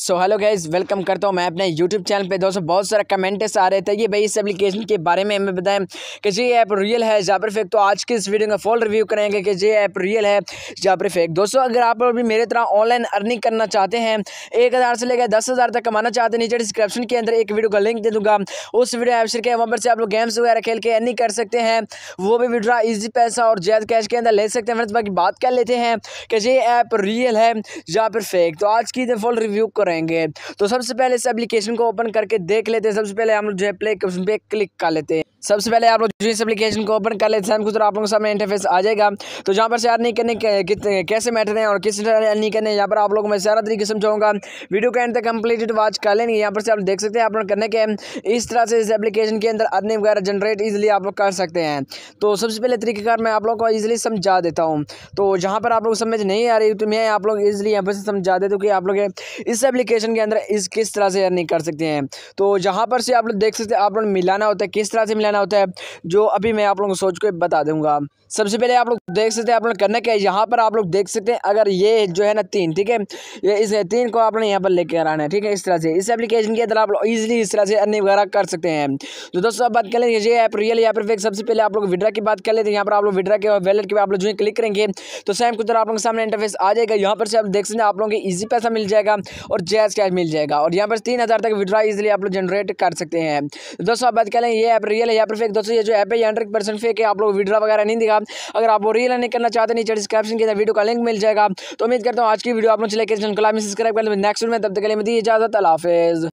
so hello guys welcome करता हूँ मैं अपने यूट्यूब चैनल पे दोस्तों बहुत सारे कमेंट्स आ रहे थे ये भाई इस एप्लीकेशन के बारे में हमें बताएं कि जी ऐप रियल है जाबर फेक तो आज की इस वीडियो में फॉल रिव्यू करेंगे कि जी ऐप रियल है जाबर फेक दोस्तों अगर आप भी मेरे तरह ऑनलाइन अर्निंग करना चाहते हैं एक हज़ार से लेकर दस हज़ार तक कमाना चाहते हैं नीचे डिस्क्रिप्शन के अंदर एक वीडियो का लिंक दे दूँगा उस वीडियो ऐप से वहाँ पर से आप लोग गेम्स वगैरह खेल के अर्निंग कर सकते हैं वो भी विड्रा ईजी पैसा और जैद कैश के अंदर ले सकते हैं फ्रेंड्स बाकी बात कर लेते हैं कि जी ऐप रियल है जाबर फेक तो आज की फॉल रिव्यू कर रहेंगे तो सबसे पहले इस एप्लीकेशन को ओपन करके देख लेते हैं सबसे पहले हम लोग जो है प्ले के उसमें क्लिक कर लेते हैं सबसे पहले आप लोग जो इस एप्लीकेशन को ओपन कर लेते हैं कुछ आप लोगों के सामने इंटरफेस आ जाएगा तो जहाँ पर शेयर नहीं करने कितने कैसे मैटर हैं और किस तरह नहीं करने यहाँ पर आप लोगों में सारा तरीके समझाऊंगा वीडियो के एंड तक कंप्लीटेड वॉच कर लेंगे यहाँ पर से आप देख सकते हैं आप लोग करने के इस तरह से इस एप्लीकेशन के अंदर अर्निंग वगैरह जनरेट ईजिली आप लोग कर सकते हैं तो सबसे पहले तरीकेकार मैं आप लोग को ईजिली समझा देता हूँ तो जहाँ पर आप लोग समझ नहीं आ रही तो मैं आप लोग ईजिली यहाँ पर समझा देता हूँ कि आप लोग इस एप्लीकेशन के अंदर इस किस तरह से अर्निंग कर सकते हैं तो जहाँ पर से आप लोग देख सकते हैं आप लोग मिलाना होता है किस तरह से मिलाना होता है जो अभी मैं आप लोगों को सोच के बता दूंगा सबसे पहले आप लोग देख सकते हैं आप लोग करना क्या है यहाँ पर आप लोग देख सकते हैं अगर ये जो है ना तीन ठीक है ये इस तीन को आप लोग यहाँ पर लेके आना है ठीक है इस तरह से इस एप्लीकेशन के अंदर आप लोग ईजिली इस तरह से अर्निंग वगैरह कर सकते हैं तो दोस्तों आप बात कर लेंगे ये ऐप रियल या फिर सबसे पहले आप लोग विड्रा की बात कर लेते हैं यहाँ पर आप लोग विड्रा के वैलेट के आप लोग जो क्लिक करेंगे तो सेम कुछ आप लोग सामने इंटरफेस आ जाएगा यहाँ पर से आप देख सकते हैं आप लोगों को ईजी पैसा मिल जाएगा और जैज कैश मिल जाएगा और यहाँ पर तीन हज़ार तक विड्रा इजिली आप लोग जनरेट कर सकते हैं तो दोस्तों आप बात लें ये ऐप रियल है या पर फेक दोस्तों ये जो ऐप है हंड्रेड परसेंट फेक है आप लोग विड्रा वगैरह नहीं दिखा अगर आप वो रियल नहीं करना चाहते नीचे डिस्क्रिप्शन के अंदर वीडियो का लिंक मिल जाएगा तो उम्मीद करता हूँ आज की वीडियो आप लोग चले के सब्सक्राइब कर लेंगे नेक्स्ट में तब तक के लिए मैं दी इजाजत अलाफेज़